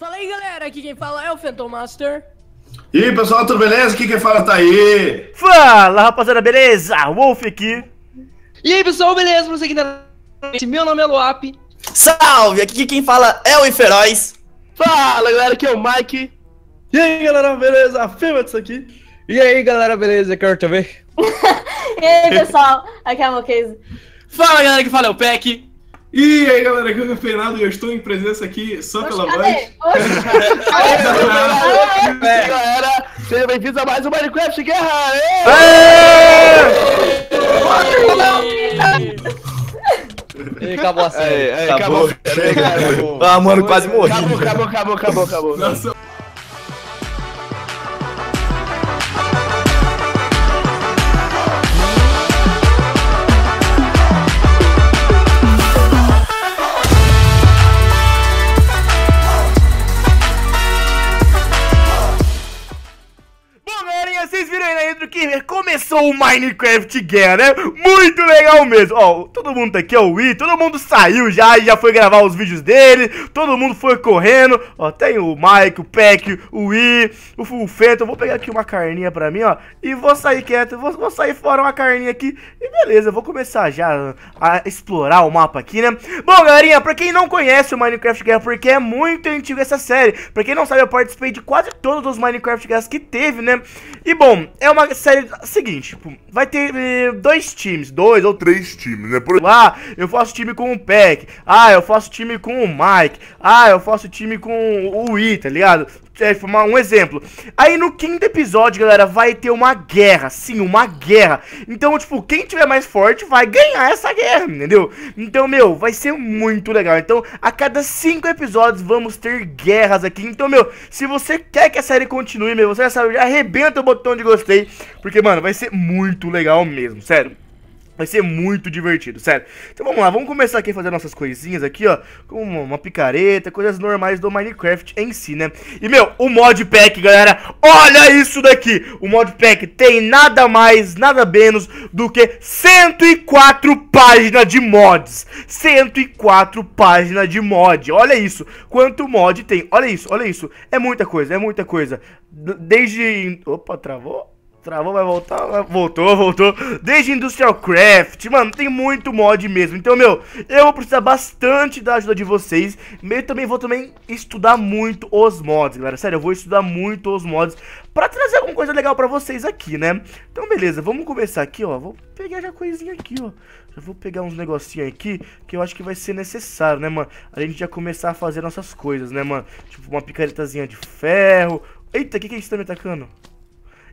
Fala aí, galera. Aqui quem fala é o Phantom Master. E aí, pessoal, tudo beleza? Aqui quem fala tá aí. Fala, rapaziada, beleza? Wolf aqui. E aí, pessoal, beleza? Você que Meu nome é Luap. Salve! Aqui quem fala é o Inferóis. Fala, galera, aqui é o Mike. E aí, galera, beleza? Filma disso aqui. E aí, galera, beleza? Quero te ver. e aí, pessoal, aqui é a Moqueza. Fala, galera, que fala é o Peck. E aí, galera, aqui é o Fernando e eu estou em presença aqui só Oxe, pela cadê? voz. Oxe, galera, sejam bem-vindos a mais um Minecraft Guerra! E acabou a série. Acabou. chega, Ah, mano, quase morri. Acabou, acabou, acabou, acabou, acabou. Nossa. começou o Minecraft Guerra, né? Muito legal mesmo. Ó, todo mundo tá aqui, ó, o Wii, todo mundo saiu já e já foi gravar os vídeos dele. Todo mundo foi correndo. Ó, tem o Mike, o Peck, o Wii, o, o vou pegar aqui uma carninha pra mim, ó, e vou sair quieto. Vou, vou sair fora uma carninha aqui e beleza, vou começar já a explorar o mapa aqui, né? Bom, galerinha, pra quem não conhece o Minecraft Guerra, porque é muito antiga essa série. Pra quem não sabe, eu participei de quase todos os Minecraft Guerras que teve, né? E bom, é uma série seguinte tipo, vai ter eh, dois times, dois ou três times, né? Por lá ah, eu faço time com o Peck, ah, eu faço time com o Mike, ah, eu faço time com o Wii, tá ligado? é, um exemplo. Aí no quinto episódio, galera, vai ter uma guerra. Sim, uma guerra. Então, tipo, quem tiver mais forte vai ganhar essa guerra, entendeu? Então, meu, vai ser muito legal. Então, a cada cinco episódios vamos ter guerras aqui. Então, meu, se você quer que a série continue, meu, você já sabe, já arrebenta o botão de gostei. Porque, mano, vai ser muito legal mesmo, sério. Vai ser muito divertido, sério. Então vamos lá, vamos começar aqui a fazer nossas coisinhas aqui, ó. Com uma picareta, coisas normais do Minecraft em si, né? E, meu, o modpack, galera, olha isso daqui! O modpack tem nada mais, nada menos do que 104 páginas de mods. 104 páginas de mod, olha isso. Quanto mod tem, olha isso, olha isso. É muita coisa, é muita coisa. Desde... Opa, travou? Travou, tá, vai voltar, né? voltou, voltou. Desde Industrial Craft, mano, tem muito mod mesmo. Então, meu, eu vou precisar bastante da ajuda de vocês. Eu também vou também estudar muito os mods, galera. Sério, eu vou estudar muito os mods pra trazer alguma coisa legal pra vocês aqui, né? Então, beleza, vamos começar aqui, ó. Vou pegar já coisinha aqui, ó. Já vou pegar uns negocinhos aqui que eu acho que vai ser necessário, né, mano? A gente já começar a fazer nossas coisas, né, mano? Tipo, uma picaretazinha de ferro. Eita, o que, que é isso tá me atacando?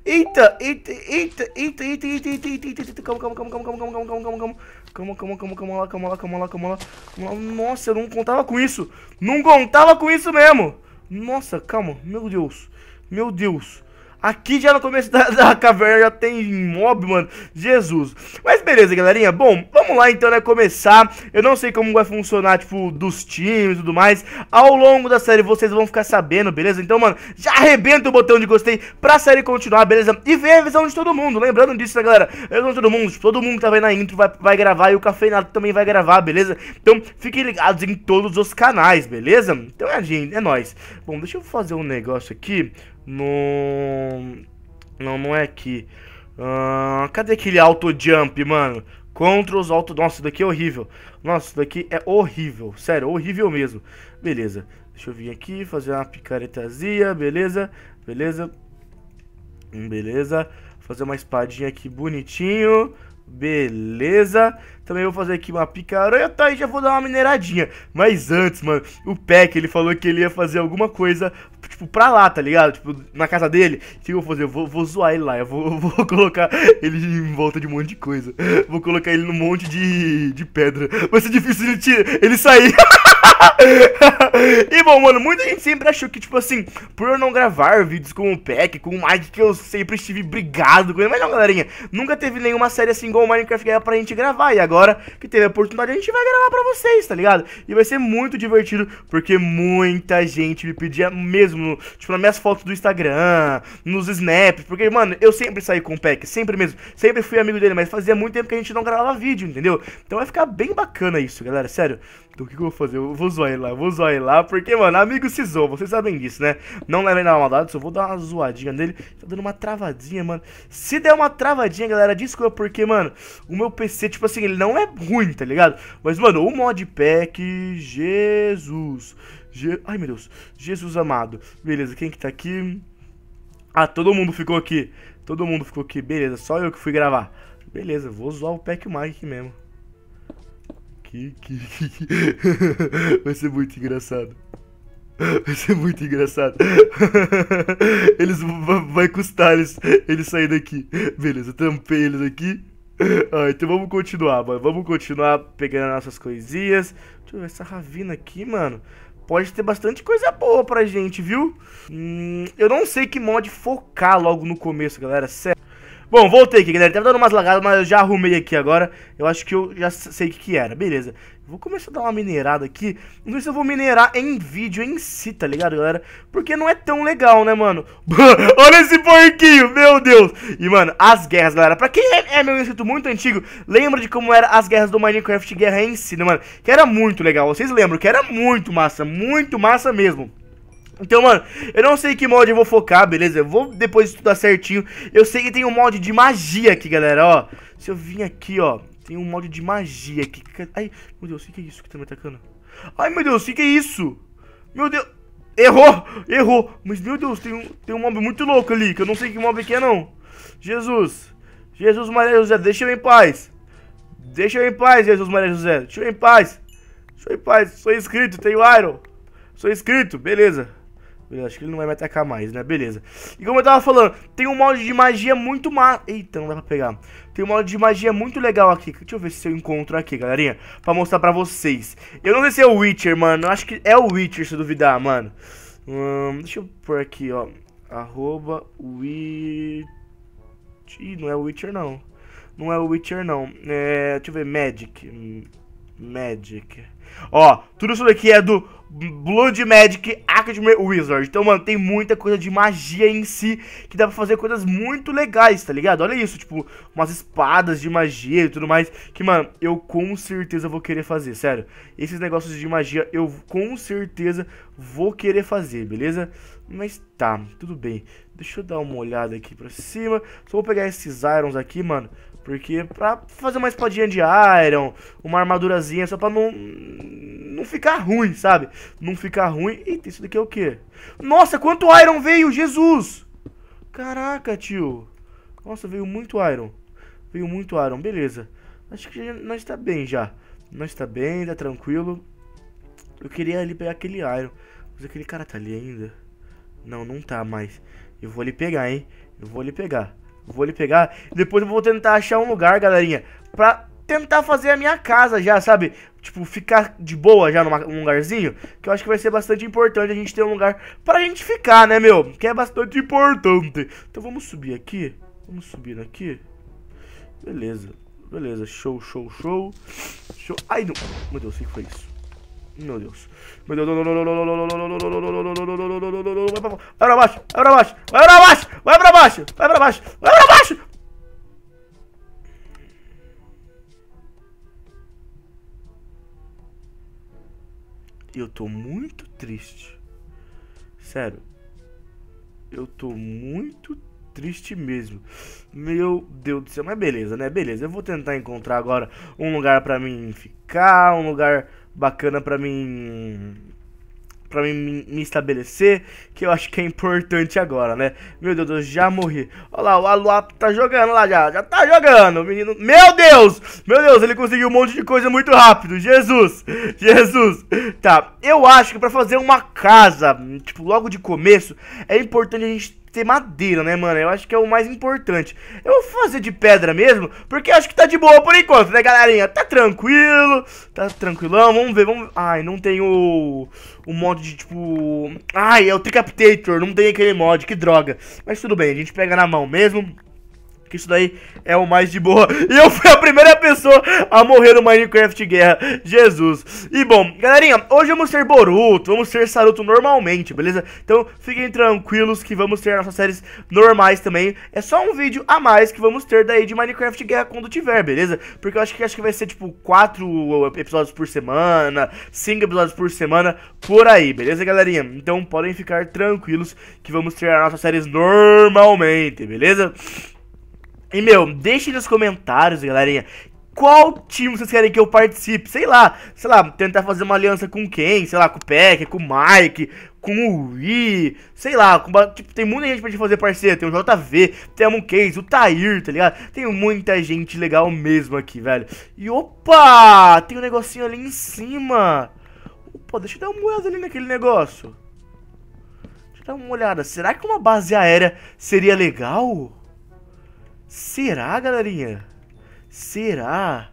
Eita, eita, eita, eita, eita, eita, eita, eita, eita, calma, calma, calma, calma, calma, calma, calma, calma, calma, calma, calma, calma, calma calma calma calma calma calma calma calma calma lá, nossa, eu não contava com isso, não contava com isso mesmo, nossa, calma, meu Deus, meu Deus, Aqui já no começo da, da, caverna já tem mob, mano. Jesus. Mas beleza, galerinha. Bom, vamos lá então, né? Começar. Eu não sei como vai funcionar, tipo, dos times e tudo mais. Ao longo da série vocês vão ficar sabendo, beleza? Então, mano, já arrebenta o botão de gostei pra série continuar, beleza? E vem a visão de todo mundo. Lembrando disso, né, galera? A visão de todo mundo. Tipo, todo mundo que tá vendo a intro vai, vai gravar e o Cafeinado também vai gravar, beleza? Então, fiquem ligados em todos os canais, beleza? Então é, gente, é nóis. Bom, deixa eu fazer um negócio aqui no... Não, não é aqui. Uh, cadê aquele auto jump, mano? Contra os auto... Nossa, daqui é horrível. Nossa, daqui é horrível. Sério, horrível mesmo. Beleza. Deixa eu vir aqui, fazer uma picaretazinha. Beleza, beleza. Beleza. Fazer uma espadinha aqui bonitinho. Beleza? Também vou fazer aqui uma picaranha, tá? E já vou dar uma mineradinha. Mas antes, mano, o Peck, ele falou que ele ia fazer alguma coisa, tipo, pra lá, tá ligado? Tipo, na casa dele. O que eu vou fazer? Eu vou, vou zoar ele lá. Eu vou, eu vou colocar ele em volta de um monte de coisa. Vou colocar ele num monte de, de pedra. Vai ser difícil ele, tira, ele sair. e bom, mano, muita gente sempre achou que, tipo assim, por eu não gravar vídeos com o Peck, com o Mike, que eu sempre estive brigado com ele. Mas não, galerinha, nunca teve nenhuma série assim igual o Minecraft era pra gente gravar. E agora que teve a oportunidade, a gente vai gravar pra vocês, tá ligado? E vai ser muito divertido, porque muita gente me pedia mesmo, tipo, nas minhas fotos do Instagram, nos snaps. Porque, mano, eu sempre saí com o Peck, sempre mesmo. Sempre fui amigo dele, mas fazia muito tempo que a gente não gravava vídeo, entendeu? Então vai ficar bem bacana isso, galera, sério. Então o que, que eu vou fazer? Eu vou zoar ele lá, eu vou zoar ele lá, porque, mano, amigo se zoa, vocês sabem disso, né? Não levem na maldade, só vou dar uma zoadinha nele. Tá dando uma travadinha, mano. Se der uma travadinha, galera, desculpa, porque, mano, o meu PC, tipo assim, ele não é ruim, tá ligado? Mas, mano, o modpack, Jesus. Je... Ai, meu Deus. Jesus amado. Beleza, quem que tá aqui? Ah, todo mundo ficou aqui. Todo mundo ficou aqui, beleza, só eu que fui gravar. Beleza, vou zoar o pack Mag aqui mesmo que, que, que... Vai ser muito engraçado. Vai ser muito engraçado. Eles vai custar eles, eles sair daqui. Beleza, tampei eles aqui. Ah, então vamos continuar, mano. Vamos continuar pegando nossas coisinhas. Deixa eu ver essa ravina aqui, mano. Pode ter bastante coisa boa pra gente, viu? Hum, eu não sei que mod focar logo no começo, galera. Sério. Bom, voltei aqui, galera. Tava dando umas lagadas, mas eu já arrumei aqui agora. Eu acho que eu já sei o que, que, era. Beleza. Vou começar a dar uma minerada aqui. Não sei se eu vou minerar em vídeo em si, tá ligado, galera? Porque não é tão legal, né, mano? Olha esse porquinho, meu Deus! E, mano, as guerras, galera. Pra quem é, é meu inscrito muito antigo, lembra de como era as guerras do Minecraft Guerra em si, né, mano? Que era muito legal. Vocês lembram que era muito massa, muito massa mesmo. Então, mano, eu não sei que mod eu vou focar, beleza? Eu vou depois estudar certinho. Eu sei que tem um mod de magia aqui, galera, ó. Se eu vim aqui, ó, tem um mod de magia aqui. Ai, meu Deus, o que, é isso que tá me atacando? Ai, meu Deus, o que, que é isso? Meu Deus, errou, errou. Mas, meu Deus, tem um, tem um mob muito louco ali, que eu não sei que mob que é, não. Jesus, Jesus Maria José, deixa eu em paz. Deixa eu em paz, Jesus Maria José, deixa eu em paz. Deixa eu em paz, sou inscrito, tenho Iron. Sou inscrito, beleza acho que ele não vai me atacar mais, né? Beleza. E como eu tava falando, tem um molde de magia muito ma... Eita, não dá pra pegar. Tem um molde de magia muito legal aqui. Deixa eu ver se eu encontro aqui, galerinha. Pra mostrar pra vocês. Eu não sei se é o Witcher, mano. Eu acho que é o Witcher, se duvidar, mano. Hum, deixa eu pôr aqui, ó. Arroba Witcher... Ih, não é o Witcher, não. Não é o Witcher, não. É... Deixa eu ver. Magic. Hum, Magic. Ó, tudo isso daqui é do Blood Magic Academy Wizard. Então, mano, tem muita coisa de magia em si que dá pra fazer coisas muito legais, tá ligado? Olha isso, tipo, umas espadas de magia e tudo mais. Que, mano, eu com certeza vou querer fazer, sério. Esses negócios de magia eu com certeza vou querer fazer, beleza? Mas tá, tudo bem. Deixa eu dar uma olhada aqui pra cima. Só vou pegar esses irons aqui, mano. Porque pra fazer uma espadinha de iron, uma armadurazinha, só pra não, não ficar ruim, sabe? Não ficar ruim. Eita, isso daqui é o quê? Nossa, quanto iron veio, Jesus! Caraca, tio. Nossa, veio muito iron. Veio muito iron, beleza. Acho que nós tá bem já. Nós tá bem, tá tranquilo. Eu queria ali pegar aquele Iron. Mas aquele cara tá ali ainda. Não, não tá mais. Eu vou ali pegar, hein? Eu vou ali pegar. Eu vou ali pegar. Depois eu vou tentar achar um lugar, galerinha. Pra tentar fazer a minha casa já, sabe? Tipo, ficar de boa já num lugarzinho. Que eu acho que vai ser bastante importante a gente ter um lugar pra gente ficar, né, meu? Que é bastante importante. Então vamos subir aqui. Vamos subir aqui. Beleza. Beleza. Show, show, show. Show. Ai, não. Meu Deus, o que foi isso? Meu Deus. Meu Deus. Vai pra baixo. Vai pra baixo. Vai pra baixo. Vai pra baixo. Vai pra baixo. Vai pra baixo. Eu tô muito triste. Sério. Eu tô muito triste mesmo. Meu Deus do céu. Mas beleza, né? Beleza. Eu vou tentar encontrar agora um lugar pra mim ficar. Um lugar bacana para mim para mim me estabelecer, que eu acho que é importante agora, né? Meu Deus, eu já morri. Olha lá, o Aluap tá jogando lá já, já tá jogando, menino. Meu Deus! Meu Deus, ele conseguiu um monte de coisa muito rápido. Jesus! Jesus! Tá, eu acho que para fazer uma casa, tipo, logo de começo, é importante a gente ter madeira, né, mano? Eu acho que é o mais importante. Eu vou fazer de pedra mesmo, porque acho que tá de boa por enquanto, né, galerinha? Tá tranquilo, tá tranquilão. Vamos ver, vamos... Ai, não tem o... O mod de, tipo... Ai, é o Tricaptator, não tem aquele mod, que droga. Mas tudo bem, a gente pega na mão mesmo. Porque isso daí é o mais de boa. E eu fui a primeira pessoa a morrer no Minecraft Guerra. Jesus. E bom, galerinha, hoje vamos ser Boruto, vamos ser Saruto normalmente, beleza? Então fiquem tranquilos que vamos ter nossas séries normais também. É só um vídeo a mais que vamos ter daí de Minecraft Guerra quando tiver, beleza? Porque eu acho que acho que vai ser tipo 4 episódios por semana, 5 episódios por semana, por aí, beleza, galerinha? Então podem ficar tranquilos que vamos ter nossas séries normalmente, beleza? E, meu, deixe nos comentários, galerinha, qual time vocês querem que eu participe? Sei lá, sei lá, tentar fazer uma aliança com quem? Sei lá, com o Peck, com o Mike, com o Wii, sei lá, com, tipo, tem muita gente pra gente fazer parceiro, tem o JV, tem o Case, o Tair, tá ligado? Tem muita gente legal mesmo aqui, velho. E opa, tem um negocinho ali em cima. Opa, deixa eu dar uma olhada ali naquele negócio. Deixa eu dar uma olhada, será que uma base aérea seria legal? Será, galerinha? Será?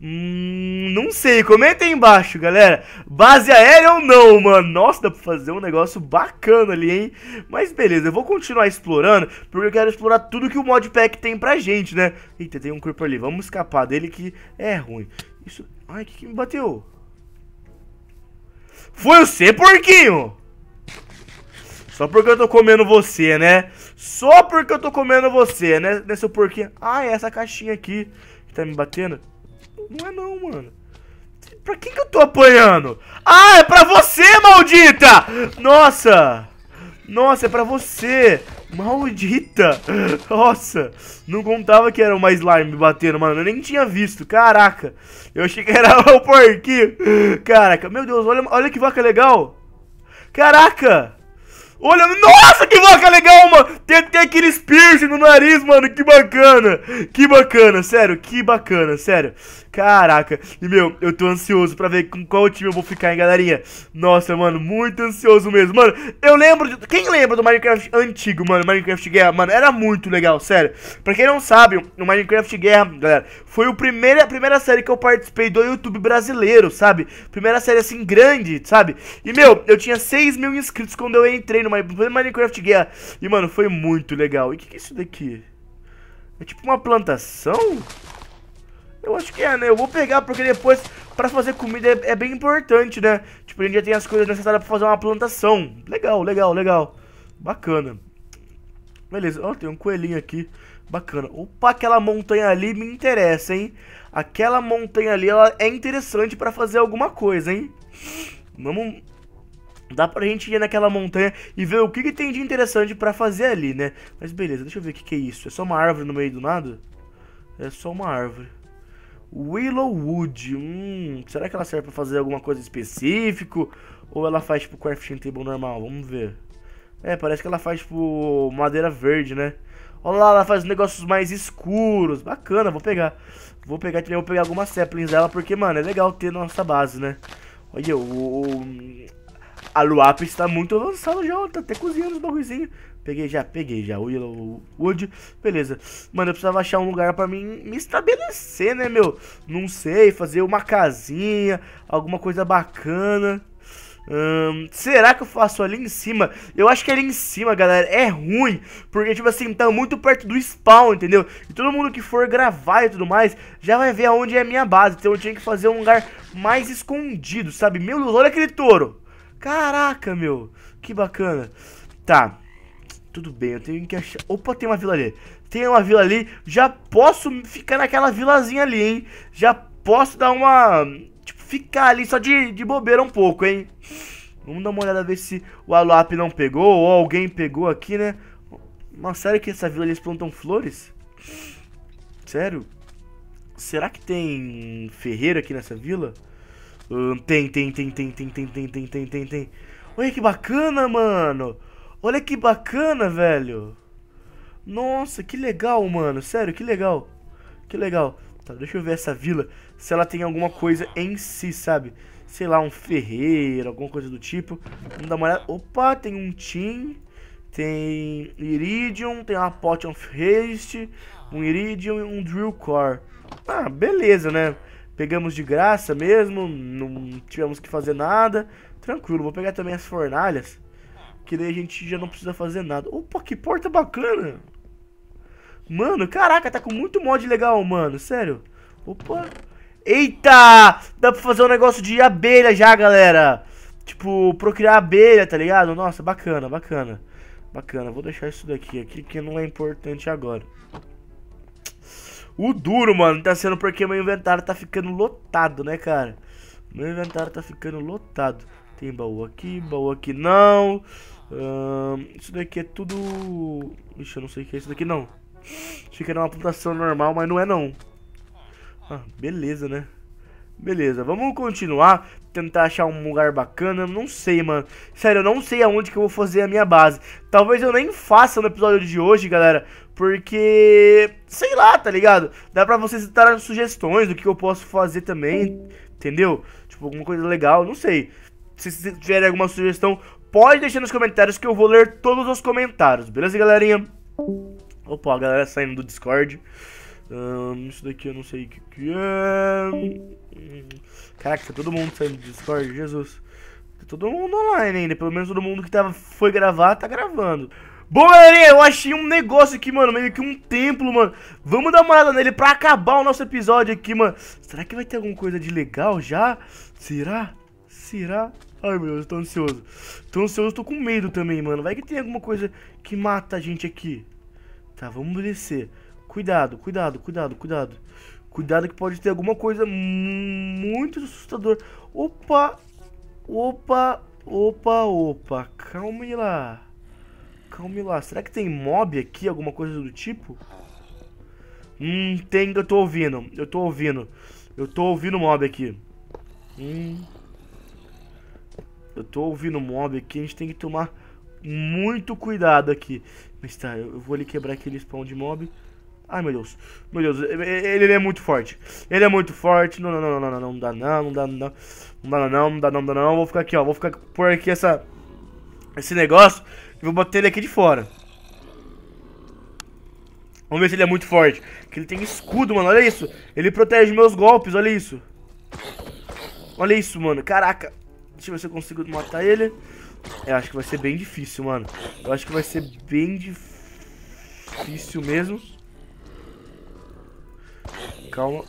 Hum, não sei, comenta aí embaixo, galera. Base aérea ou não, mano? Nossa, dá pra fazer um negócio bacana ali, hein? Mas beleza, eu vou continuar explorando, porque eu quero explorar tudo que o modpack tem pra gente, né? Eita, tem um corpo ali, vamos escapar dele que é ruim. Isso... Ai, que que me bateu? Foi você, porquinho! Só porque eu tô comendo você, né? Só porque eu tô comendo você, né? Nesse porquinho. Ah, é essa caixinha aqui que tá me batendo. Não é não, mano. Pra quem que eu tô apanhando? Ah, é pra você, maldita! Nossa! Nossa, é pra você! Maldita! Nossa! Não contava que era uma slime me batendo, mano. Eu nem tinha visto. Caraca! Eu achei que era o porquinho. Caraca, meu Deus, olha, olha que vaca legal! Caraca! Olha, nossa, que vaca legal! aqueles piercing no nariz, mano. Que bacana. Que bacana, sério. Que bacana, sério. Caraca. E, meu, eu tô ansioso pra ver com qual time eu vou ficar, hein, galerinha. Nossa, mano, muito ansioso mesmo. Mano, eu lembro... De... Quem lembra do Minecraft antigo, mano? Minecraft Guerra, mano, era muito legal, sério. Pra quem não sabe, o Minecraft Guerra, galera, foi o primeiro, a primeira série que eu participei do YouTube brasileiro, sabe? Primeira série, assim, grande, sabe? E, meu, eu tinha 6 mil inscritos quando eu entrei no Minecraft Guerra. E, mano, foi muito legal legal. E o que, que é isso daqui? É tipo uma plantação? Eu acho que é, né? Eu vou pegar porque depois pra fazer comida é, é bem importante, né? Tipo, a gente já tem as coisas necessárias pra fazer uma plantação. Legal, legal, legal. Bacana. Beleza, ó, oh, tem um coelhinho aqui. Bacana. Opa, aquela montanha ali me interessa, hein? Aquela montanha ali, ela é interessante pra fazer alguma coisa, hein? Vamos Dá pra gente ir naquela montanha e ver o que, que tem de interessante pra fazer ali, né? Mas beleza, deixa eu ver o que, que é isso. É só uma árvore no meio do nada? É só uma árvore. Willow Wood. Hum, será que ela serve pra fazer alguma coisa específico? Ou ela faz tipo crafting table normal? Vamos ver. É, parece que ela faz tipo madeira verde, né? Olha lá, ela faz negócios mais escuros. Bacana, vou pegar. Vou pegar também, vou pegar algumas saplings dela, porque, mano, é legal ter nossa base, né? Olha, o a Luap está muito avançada já, tá até cozinhando os bagulhozinhos. Peguei já, peguei já o wood, Beleza. Mano, eu precisava achar um lugar pra mim me estabelecer, né, meu? Não sei, fazer uma casinha, alguma coisa bacana. Hum, será que eu faço ali em cima? Eu acho que é ali em cima, galera, é ruim. Porque, tipo assim, tá muito perto do spawn, entendeu? E todo mundo que for gravar e tudo mais, já vai ver aonde é a minha base. Então eu tinha que fazer um lugar mais escondido, sabe? Meu Deus, olha aquele touro. Caraca, meu. Que bacana. Tá. Tudo bem, eu tenho que achar... Opa, tem uma vila ali. Tem uma vila ali. Já posso ficar naquela vilazinha ali, hein? Já posso dar uma... Tipo, ficar ali só de, de bobeira um pouco, hein? Vamos dar uma olhada ver se o Aluap não pegou ou alguém pegou aqui, né? Mas sério que essa vila eles plantam flores? Sério? Será que tem ferreiro aqui nessa vila? Hum, tem, tem, tem, tem, tem, tem, tem, tem, tem, tem, tem. Olha que bacana, mano. Olha que bacana, velho. Nossa, que legal, mano. Sério, que legal. Que legal. Tá, deixa eu ver essa vila. Se ela tem alguma coisa em si, sabe? Sei lá, um ferreiro, alguma coisa do tipo. Vamos dar uma olhada. Opa, tem um Tim. Tem Iridium. Tem uma Pot of Haste. Um Iridium e um Drill Core. Ah, beleza, né? Pegamos de graça mesmo, não tivemos que fazer nada. Tranquilo, vou pegar também as fornalhas. Que daí a gente já não precisa fazer nada. Opa, que porta bacana! Mano, caraca, tá com muito mod legal, mano. Sério. Opa. Eita! Dá pra fazer um negócio de abelha já, galera. Tipo, procriar abelha, tá ligado? Nossa, bacana, bacana. Bacana, vou deixar isso daqui. Aqui que não é importante agora. O duro, mano, tá sendo porque meu inventário tá ficando lotado, né, cara? Meu inventário tá ficando lotado. Tem baú aqui, baú aqui não. isso daqui é tudo... Ixi, eu não sei o que é isso daqui não. Achei que era uma plantação normal, mas não é não. Ah, beleza, né? Beleza, vamos continuar tentar achar um lugar bacana, não sei, mano. Sério, eu não sei aonde que eu vou fazer a minha base. Talvez eu nem faça no episódio de hoje, galera, porque sei lá, tá ligado? Dá pra vocês dar sugestões do que eu posso fazer também, entendeu? Tipo, alguma coisa legal, não sei. Se vocês tiverem alguma sugestão, pode deixar nos comentários que eu vou ler todos os comentários, beleza, galerinha? Opa, a galera saindo do Discord isso daqui eu não sei o que, que é. Caraca, tá todo mundo saindo do Discord, Jesus. Tá todo mundo online ainda, pelo menos todo mundo que tava, foi gravar, tá gravando. Bom, galerinha, eu achei um negócio aqui, mano, meio que um templo, mano. Vamos dar uma olhada nele pra acabar o nosso episódio aqui, mano. Será que vai ter alguma coisa de legal já? Será? Será? Ai, meu Deus, tô ansioso. Tô ansioso, tô com medo também, mano. Vai que tem alguma coisa que mata a gente aqui. Tá, vamos descer. Cuidado, cuidado, cuidado, cuidado. Cuidado que pode ter alguma coisa muito assustador. Opa! Opa, opa, opa. Calma lá. calma lá. Será que tem mob aqui? Alguma coisa do tipo? Hum, tem. Eu tô ouvindo. Eu tô ouvindo. Eu tô ouvindo mob aqui. Hum. Eu tô ouvindo mob aqui. A gente tem que tomar muito cuidado aqui. Mas tá, eu vou ali quebrar aquele spawn de mob. Ai, meu Deus. Meu Deus, ele, ele é muito forte. Ele é muito forte. Não, não, não, não, não, não, não dá não, não dá não. Não dá não, não dá não, não dá não. Vou ficar aqui, ó. Vou ficar por aqui essa... Esse negócio. E vou bater ele aqui de fora. Vamos ver se ele é muito forte. Que ele tem escudo, mano. Olha isso. Ele protege meus golpes, olha isso. Olha isso, mano. Caraca. Deixa eu ver se eu consigo matar ele. Eu acho que vai ser bem difícil, mano. Eu acho que vai ser bem difícil mesmo calma.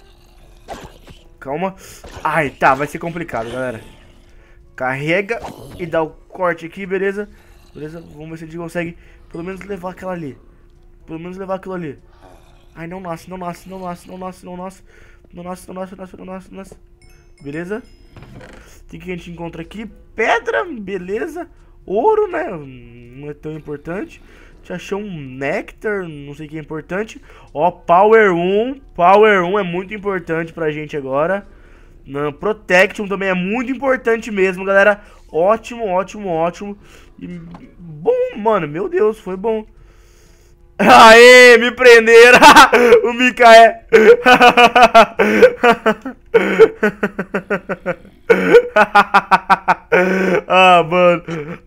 Calma. Ai, tá, vai ser complicado, galera. Carrega e dá o corte aqui, beleza? Beleza, vamos ver se a gente consegue pelo menos levar aquela ali. Pelo menos levar aquilo ali. Ai, não nasce, não nasce, não nasce, não nasce, não nasce. Não nasce, não nasce, não nasce, não nasce, não nasce. Beleza? O que, que a gente encontra aqui? Pedra, beleza. Ouro, né? Não é tão importante. Te achou um Nectar, não sei o que é importante. Ó, Power 1. Power 1 é muito importante pra gente agora. Não, Protection também é muito importante mesmo, galera. Ótimo, ótimo, ótimo. E bom, mano, meu Deus, foi bom. Aê, me prenderam! o Mikael! ah, mano.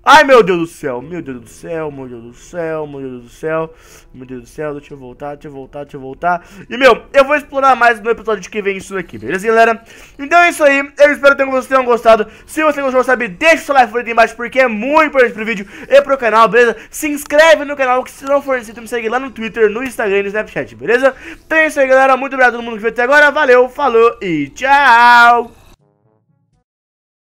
Ai, meu Deus do céu. Meu Deus do céu, meu Deus do céu, meu Deus do céu. Meu Deus do céu, deixa eu voltar, deixa eu voltar, deixa eu voltar. E, meu, eu vou explorar mais no episódio de que vem isso daqui, beleza, galera? Então é isso aí. Eu espero que vocês tenham gostado. Se você gostou, sabe, deixa o seu like aí embaixo, porque é muito importante pro vídeo e pro canal, beleza? Se inscreve no canal, que se não for inscrito, me segue lá no Twitter, no Instagram e no Snapchat, beleza? Então é isso aí, galera. Muito obrigado a todo mundo que veio até agora. Valeu, falou e tchau!